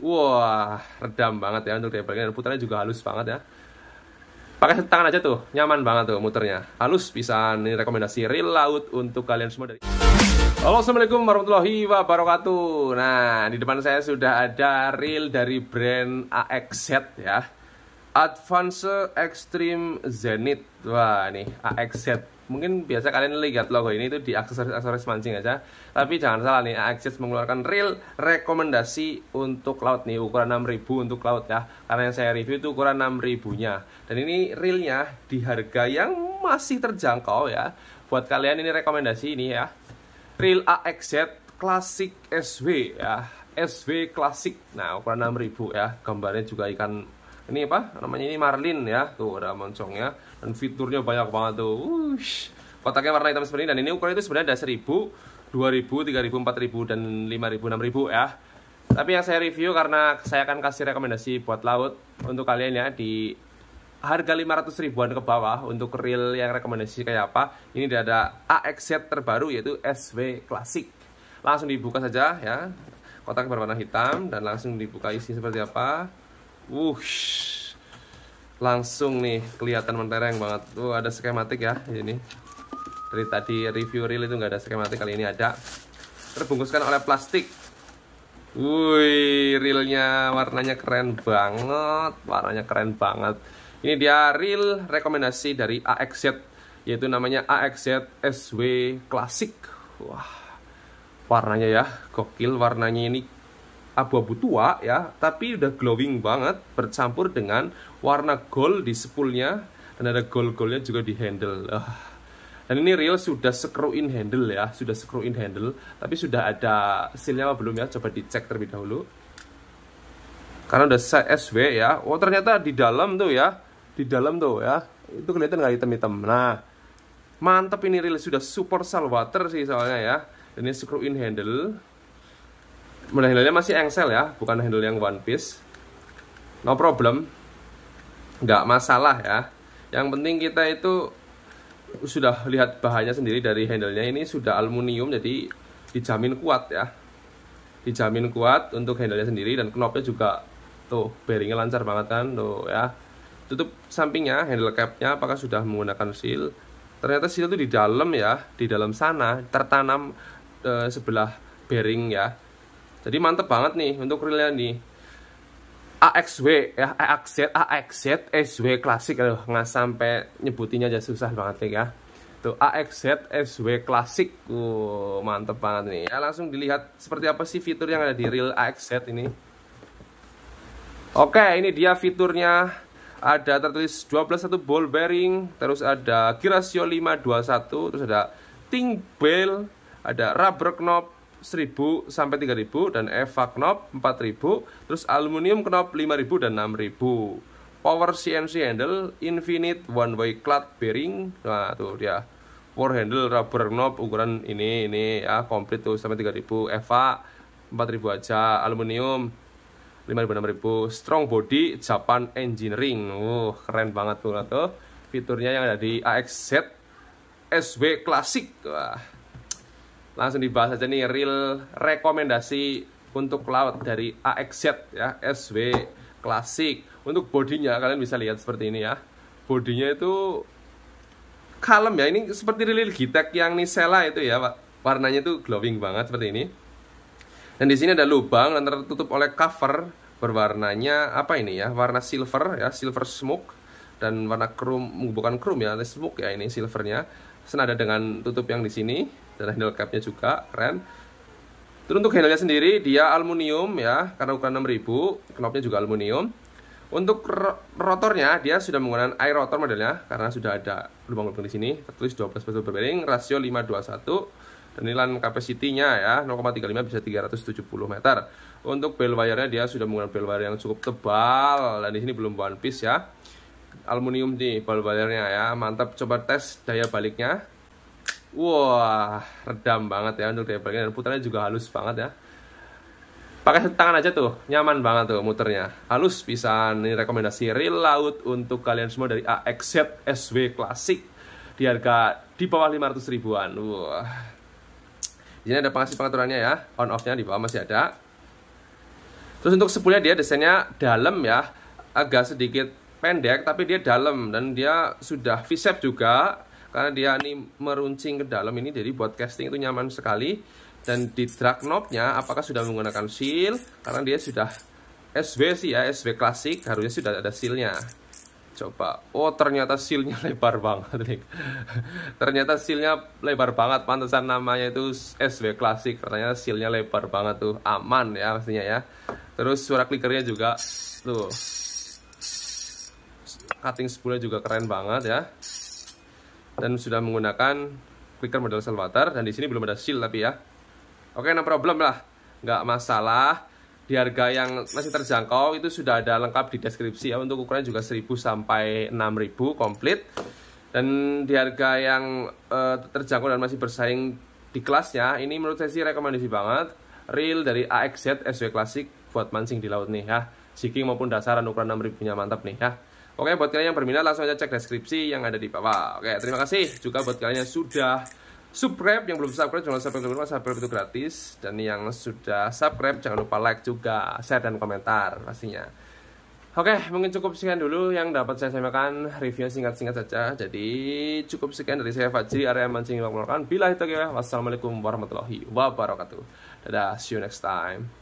Wah, redam banget ya untuk debelnya dan putarnya juga halus banget ya. Pakai tangan aja tuh, nyaman banget tuh muternya. Halus bisa nih rekomendasi real laut untuk kalian semua dari Halo Assalamualaikum warahmatullahi wabarakatuh Nah di depan saya sudah ada reel dari brand AXZ ya Advance Extreme Zenith Wah nih AXZ mungkin biasa kalian lihat logo ini itu di aksesoris-aksesoris mancing aja tapi jangan salah nih Axis mengeluarkan real rekomendasi untuk laut nih ukuran 6000 untuk laut ya karena yang saya review itu ukuran 6000 nya dan ini realnya di harga yang masih terjangkau ya buat kalian ini rekomendasi ini ya real AXZ Classic SW ya SW Classic nah ukuran 6000 ya gambarnya juga ikan ini apa namanya ini marlin ya tuh ada moncongnya dan fiturnya banyak banget tuh Ush. kotaknya warna hitam seperti ini dan ini ukuran itu sebenarnya ada 1000 2000 3000 4000 dan 5000 6000 ya tapi yang saya review karena saya akan kasih rekomendasi buat laut untuk kalian ya di harga 500 ribuan ke bawah untuk reel yang rekomendasi kayak apa ini ada AXZ terbaru yaitu SW Classic langsung dibuka saja ya kotak berwarna hitam dan langsung dibuka isi seperti apa wush langsung nih kelihatan mentereng banget tuh ada skematik ya ini dari tadi review reel itu nggak ada skematik kali ini ada terbungkuskan oleh plastik Wuih, reelnya warnanya keren banget, warnanya keren banget. Ini dia reel rekomendasi dari AXZ, yaitu namanya AXZ SW Classic. Wah, warnanya ya, gokil warnanya ini abu-abu tua ya, tapi udah glowing banget bercampur dengan warna gold di sepulnya, dan ada gold-goldnya juga di handle. Uh. Dan ini real sudah screw in handle ya, sudah screw in handle, tapi sudah ada sealnya apa belum ya? Coba dicek terlebih dahulu. Karena udah size SW ya. Oh, ternyata di dalam tuh ya. Di dalam tuh ya. Itu kelihatan nggak hitam-hitam. Nah, mantap ini real sudah super salwater sih soalnya ya. Dan ini screw in handle handle-nya masih engsel ya, bukan handle yang One Piece. No problem, nggak masalah ya. Yang penting kita itu sudah lihat bahannya sendiri dari handlenya ini sudah aluminium jadi dijamin kuat ya. Dijamin kuat untuk handlenya sendiri dan knopnya juga tuh bearingnya lancar banget kan tuh ya. Tutup sampingnya, handle capnya apakah sudah menggunakan seal? Ternyata seal itu di dalam ya, di dalam sana tertanam eh, sebelah bearing ya jadi mantep banget nih untuk relnya nih. AXW ya, AXZ, AXZ, SW klasik loh nggak sampai nyebutinnya aja susah banget nih ya. Tuh AXZ SW klasik. Uh, mantep banget nih. Ya langsung dilihat seperti apa sih fitur yang ada di real AXZ ini. Oke, ini dia fiturnya. Ada tertulis 121 ball bearing, terus ada gear ratio 521, terus ada ting bell, ada rubber knob, 1000 sampai 3000 dan Eva knob 4000, terus aluminium knob 5000 dan 6000. Power CNC handle infinite one way clutch bearing. Nah, tuh dia. Power handle rubber knob ukuran ini ini ya komplit tuh sampai 3000 Eva 4000 aja aluminium 5000 6000 strong body Japan engineering. Uh, keren banget tuh tuh. Fiturnya yang ada di AXZ SW Classic langsung dibahas aja nih real rekomendasi untuk laut dari AXZ ya SW klasik untuk bodinya kalian bisa lihat seperti ini ya bodinya itu kalem ya ini seperti real Gitek yang Nisela itu ya warnanya itu glowing banget seperti ini dan di sini ada lubang dan tertutup oleh cover berwarnanya apa ini ya warna silver ya silver smoke dan warna chrome bukan chrome ya smoke ya ini silvernya senada dengan tutup yang di sini dan handle capnya juga keren terus untuk handle nya sendiri dia aluminium ya karena ukuran 6000 knobnya juga aluminium untuk rotornya dia sudah menggunakan air rotor modelnya karena sudah ada lubang-lubang di sini tertulis 12 bezel berbaring rasio 521 dan nilai kapasitinya ya 0,35 bisa 370 meter untuk bell wire-nya dia sudah menggunakan bell wire yang cukup tebal dan di sini belum one piece ya aluminium di ball balernya ya mantap coba tes daya baliknya wah redam banget ya untuk daya baliknya dan putarnya juga halus banget ya pakai tangan aja tuh nyaman banget tuh muternya halus bisa ini rekomendasi real laut untuk kalian semua dari AXZ SW Classic di harga di bawah 500 ribuan wah jadi ada pengasih pengaturannya ya on off nya di bawah masih ada terus untuk sepulnya dia desainnya dalam ya agak sedikit pendek tapi dia dalam dan dia sudah visep juga karena dia ini meruncing ke dalam ini jadi buat casting itu nyaman sekali dan di drag knobnya apakah sudah menggunakan seal karena dia sudah SW sih ya SW klasik harusnya sudah ada sealnya coba oh ternyata sealnya lebar banget nih ternyata sealnya lebar banget pantesan namanya itu SW klasik katanya sealnya lebar banget tuh aman ya pastinya ya terus suara clickernya juga tuh cutting spoolnya juga keren banget ya dan sudah menggunakan quicker model salvator dan di sini belum ada shield tapi ya oke no problem lah nggak masalah di harga yang masih terjangkau itu sudah ada lengkap di deskripsi ya untuk ukuran juga 1000 sampai 6000 komplit dan di harga yang uh, terjangkau dan masih bersaing di kelasnya ini menurut saya sih rekomendasi banget Real dari AXZ SW Classic buat mancing di laut nih ya jiking maupun dasaran ukuran 6000 nya mantap nih ya Oke, buat kalian yang berminat langsung aja cek deskripsi yang ada di bawah. Oke, terima kasih juga buat kalian yang sudah subscribe yang belum subscribe jangan lupa subscribe dulu subscribe itu gratis dan yang sudah subscribe jangan lupa like juga share dan komentar pastinya Oke, mungkin cukup sekian dulu yang dapat saya sampaikan review singkat-singkat saja. Jadi cukup sekian dari saya Fajri Arya mancing yang melakukan. Bila itu ya. wassalamualaikum warahmatullahi wabarakatuh. Dadah, see you next time.